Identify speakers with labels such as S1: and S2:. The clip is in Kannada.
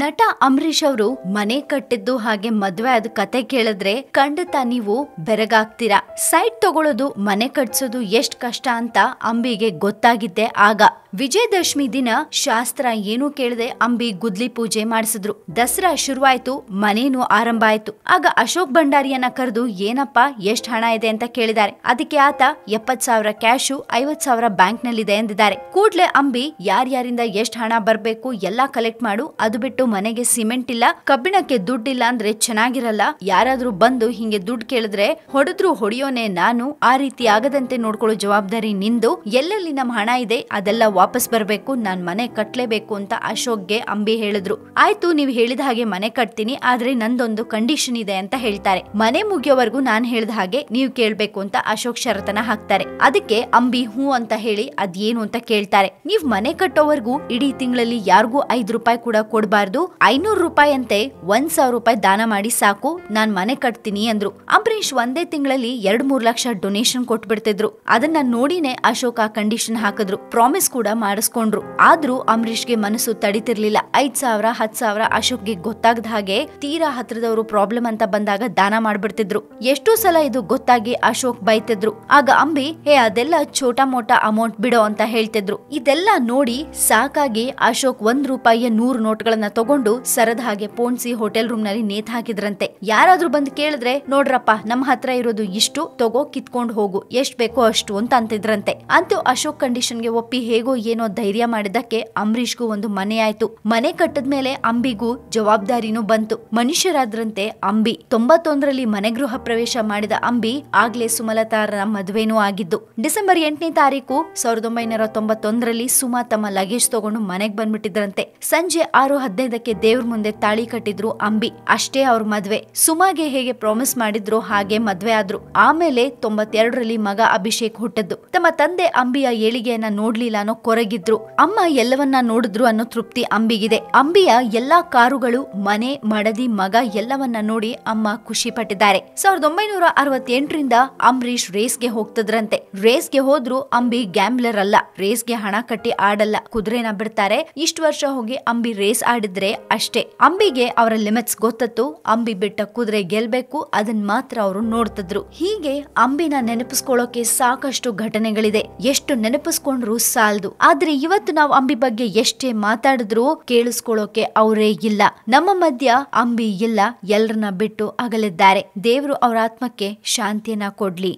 S1: ನಟ ಅಂಬರೀಷ್ ಅವರು ಮನೆ ಕಟ್ಟಿದ್ದು ಹಾಗೆ ಮದ್ವೆ ಆದ ಕತೆ ಕೇಳಿದ್ರೆ ಖಂಡಿತ ನೀವು ಬೆರಗಾಗ್ತೀರಾ ಸೈಟ್ ತಗೊಳ್ಳೋದು ಮನೆ ಕಟ್ಸೋದು ಎಷ್ಟ್ ಕಷ್ಟ ಅಂತ ಅಂಬಿಗೆ ಗೊತ್ತಾಗಿದ್ದೆ ಆಗ ವಿಜಯದಶಮಿ ದಿನ ಶಾಸ್ತ್ರ ಏನೂ ಕೇಳದೆ ಅಂಬಿ ಗುದ್ಲಿ ಪೂಜೆ ಮಾಡಿಸಿದ್ರು ದಸರಾ ಶುರುವಾಯ್ತು ಮನೇನು ಆರಂಭ ಆಯ್ತು ಆಗ ಅಶೋಕ್ ಭಂಡಾರಿಯನ್ನ ಕರೆದು ಏನಪ್ಪ ಎಷ್ಟ್ ಹಣ ಇದೆ ಅಂತ ಕೇಳಿದ್ದಾರೆ ಅದಕ್ಕೆ ಆತ ಎಪ್ಪತ್ ಸಾವಿರ ಕ್ಯಾಶು ಐವತ್ ಸಾವಿರ ಬ್ಯಾಂಕ್ ನಲ್ಲಿದೆ ಎಂದಿದ್ದಾರೆ ಕೂಡ್ಲೆ ಅಂಬಿ ಯಾರ್ಯಾರಿಂದ ಎಷ್ಟ್ ಹಣ ಬರ್ಬೇಕು ಎಲ್ಲಾ ಕಲೆಕ್ಟ್ ಮಾಡು ಅದು ಬಿಟ್ಟು ಮನೆಗೆ ಸಿಮೆಂಟ್ ಇಲ್ಲ ಕಬ್ಬಿಣಕ್ಕೆ ಇಲ್ಲ ಅಂದ್ರೆ ಚೆನ್ನಾಗಿರಲ್ಲ ಯಾರಾದ್ರೂ ಬಂದು ಹಿಂಗೆ ದುಡ್ಡು ಕೇಳಿದ್ರೆ ಹೊಡೆದ್ರು ಹೊಡಿಯೋನೆ ನಾನು ಆ ರೀತಿ ಆಗದಂತೆ ನೋಡ್ಕೊಳ್ಳೋ ಜವಾಬ್ದಾರಿ ನಿಂದು ಎಲ್ಲೆಲ್ಲಿ ನಮ್ ಹಣ ಇದೆ ಅದೆಲ್ಲ ವಾಪಸ್ ಬರಬೇಕು ನಾನ್ ಮನೆ ಕಟ್ಟಲೇಬೇಕು ಅಂತ ಅಶೋಕ್ ಗೆ ಅಂಬಿ ಹೇಳಿದ್ರು ಆಯ್ತು ನೀವ್ ಹೇಳಿದ ಹಾಗೆ ಮನೆ ಕಟ್ತೀನಿ ಆದ್ರೆ ನಂದೊಂದು ಕಂಡೀಷನ್ ಇದೆ ಅಂತ ಹೇಳ್ತಾರೆ ಮನೆ ಮುಗಿಯೋವರೆಗೂ ನಾನ್ ಹೇಳಿದ ಹಾಗೆ ನೀವು ಕೇಳ್ಬೇಕು ಅಂತ ಅಶೋಕ್ ಶರತನ ಹಾಕ್ತಾರೆ ಅದಕ್ಕೆ ಅಂಬಿ ಹೂ ಅಂತ ಹೇಳಿ ಅದೇನು ಅಂತ ಕೇಳ್ತಾರೆ ನೀವ್ ಮನೆ ಕಟ್ಟೋವರೆಗೂ ಇಡೀ ತಿಂಗಳಲ್ಲಿ ಯಾರಿಗೂ ಐದ್ ರೂಪಾಯಿ ಕೂಡ ಕೊಡಬಾರ್ದು ಐನೂರು ರೂಪಾಯಿ ಅಂತೆ ಒಂದ್ ಸಾವಿರ ರೂಪಾಯಿ ದಾನ ಮಾಡಿ ಸಾಕು ನಾನ್ ಮನೆ ಕಟ್ತೀನಿ ಅಂದ್ರು ಅಂಬರೀಶ್ ಒಂದೇ ತಿಂಗಳಲ್ಲಿ ಎರಡ್ ಮೂರ್ ಲಕ್ಷ ಡೊನೇಷನ್ ಕೊಟ್ಬಿಡ್ತಿದ್ರು ಅದನ್ನ ನೋಡಿನೇ ಅಶೋಕ್ ಆ ಕಂಡೀಷನ್ ಹಾಕಿದ್ರು ಪ್ರಾಮಿಸ್ ಕೂಡ ಮಾಡಿಸ್ಕೊಂಡ್ರು ಆದ್ರೂ ಗೆ ಮನಸ್ಸು ತಡಿತಿರ್ಲಿಲ್ಲ ಐದ್ ಸಾವಿರ ಹತ್ ಸಾವಿರ ಅಶೋಕ್ಗೆ ಗೊತ್ತಾಗದ ಹಾಗೆ ತೀರಾ ಹತ್ರದವರು ಪ್ರಾಬ್ಲಮ್ ಅಂತ ಬಂದಾಗ ದಾನ ಮಾಡ್ಬಿಡ್ತಿದ್ರು ಎಷ್ಟೋ ಸಲ ಇದು ಗೊತ್ತಾಗಿ ಅಶೋಕ್ ಬೈತಿದ್ರು ಆಗ ಅಂಬಿ ಹೇ ಅದೆಲ್ಲ ಛೋಟಾ ಮೋಟ ಅಮೌಂಟ್ ಬಿಡೋ ಅಂತ ಹೇಳ್ತಿದ್ರು ಇದೆಲ್ಲ ನೋಡಿ ಸಾಕಾಗಿ ಅಶೋಕ್ ಒಂದ್ ರೂಪಾಯಿಯ ನೂರು ಗಳನ್ನ ತಗೊಂಡು ಸರದ ಹಾಗೆ ಪೋಣಿಸಿ ಹೋಟೆಲ್ ರೂಮ್ ನಲ್ಲಿ ನೇತ ಹಾಕಿದ್ರಂತೆ ಯಾರಾದ್ರೂ ಬಂದ್ ಕೇಳಿದ್ರೆ ನೋಡ್ರಪ್ಪ ನಮ್ಮ ಹತ್ರ ಇರೋದು ಇಷ್ಟು ತಗೋ ಕಿತ್ಕೊಂಡು ಹೋಗು ಎಷ್ಟ್ ಬೇಕೋ ಅಷ್ಟು ಅಂತ ಅಂತಿದ್ರಂತೆ ಅಂತೂ ಅಶೋಕ್ ಗೆ ಒಪ್ಪಿ ಹೇಗೋ ಏನೋ ಧೈರ್ಯ ಮಾಡಿದ್ದಕ್ಕೆ ಅಂಬರೀಶ್ಗೂ ಒಂದು ಮನೆ ಆಯ್ತು ಮನೆ ಕಟ್ಟದ ಮೇಲೆ ಅಂಬಿಗೂ ಜವಾಬ್ದಾರಿನೂ ಬಂತು ಮನುಷ್ಯರಾದ್ರಂತೆ ಅಂಬಿ ತೊಂಬತ್ತೊಂದರಲ್ಲಿ ಮನೆ ಗೃಹ ಪ್ರವೇಶ ಮಾಡಿದ ಅಂಬಿ ಆಗ್ಲೇ ಸುಮಲತಾರ ಮದುವೆನೂ ಆಗಿದ್ದು ಡಿಸೆಂಬರ್ ಎಂಟನೇ ತಾರೀಕು ಸಾವಿರದ ಒಂಬೈನೂರ ತೊಂಬತ್ತೊಂದರಲ್ಲಿ ಸುಮಾ ತಮ್ಮ ಲಗೇಜ್ ತಗೊಂಡು ಮನೆಗೆ ಬಂದ್ಬಿಟ್ಟಿದ್ರಂತೆ ಸಂಜೆ ಆರು ಹದಿನೈದಕ್ಕೆ ದೇವ್ರ ಮುಂದೆ ತಾಳಿ ಕಟ್ಟಿದ್ರು ಅಂಬಿ ಅಷ್ಟೇ ಅವ್ರ ಮದ್ವೆ ಸುಮಾಗೆ ಹೇಗೆ ಪ್ರಾಮಿಸ್ ಮಾಡಿದ್ರು ಹಾಗೆ ಮದ್ವೆ ಆದ್ರು ಆಮೇಲೆ ತೊಂಬತ್ತೆರಡರಲ್ಲಿ ಮಗ ಅಭಿಷೇಕ್ ಹುಟ್ಟದ್ದು ತಮ್ಮ ತಂದೆ ಅಂಬಿಯ ಏಳಿಗೆಯನ್ನ ನೋಡ್ಲಿಲ್ಲ ಅನ್ನೋ ಹೊರಗಿದ್ರು ಅಮ್ಮ ಎಲ್ಲವನ್ನ ನೋಡಿದ್ರು ಅನ್ನೋ ತೃಪ್ತಿ ಅಂಬಿಗಿದೆ ಅಂಬಿಯ ಎಲ್ಲಾ ಕಾರುಗಳು ಮನೆ ಮಡದಿ ಮಗ ಎಲ್ಲವನ್ನ ನೋಡಿ ಅಮ್ಮ ಖುಷಿ ಪಟ್ಟಿದ್ದಾರೆ ಸಾವಿರದ ಒಂಬೈನೂರ ಅರವತ್ತೆಂಟರಿಂದ ಅಂಬರೀಶ್ ರೇಸ್ಗೆ ಹೋಗ್ತದ್ರಂತೆ ರೇಸ್ಗೆ ಹೋದ್ರು ಅಂಬಿ ಗ್ಯಾಂಬ್ಲರ್ ಅಲ್ಲ ರೇಸ್ಗೆ ಹಣ ಕಟ್ಟಿ ಆಡಲ್ಲ ಕುದುರೆನ ಬಿಡ್ತಾರೆ ಇಷ್ಟು ವರ್ಷ ಹೋಗಿ ಅಂಬಿ ರೇಸ್ ಆಡಿದ್ರೆ ಅಷ್ಟೇ ಅಂಬಿಗೆ ಅವರ ಲಿಮಿಟ್ಸ್ ಗೊತ್ತತ್ತು ಅಂಬಿ ಬಿಟ್ಟ ಕುದುರೆ ಗೆಲ್ಬೇಕು ಅದನ್ನ ಮಾತ್ರ ಅವರು ನೋಡ್ತಿದ್ರು ಹೀಗೆ ಅಂಬಿನ ನೆನಪಿಸ್ಕೊಳ್ಳೋಕೆ ಸಾಕಷ್ಟು ಘಟನೆಗಳಿದೆ ಎಷ್ಟು ನೆನಪಿಸ್ಕೊಂಡ್ರು ಸಾಲದು ಆದ್ರೆ ಇವತ್ತು ನಾವು ಅಂಬಿ ಬಗ್ಗೆ ಎಷ್ಟೇ ಮಾತಾಡಿದ್ರು ಕೇಳಿಸ್ಕೊಳ್ಳೋಕೆ ಅವರೇ ಇಲ್ಲ ನಮ್ಮ ಮಧ್ಯ ಅಂಬಿ ಇಲ್ಲ ಎಲ್ಲರನ್ನ ಬಿಟ್ಟು ಅಗಲಿದ್ದಾರೆ ದೇವರು ಅವರ ಆತ್ಮಕ್ಕೆ ಶಾಂತಿಯನ್ನ ಕೊಡ್ಲಿ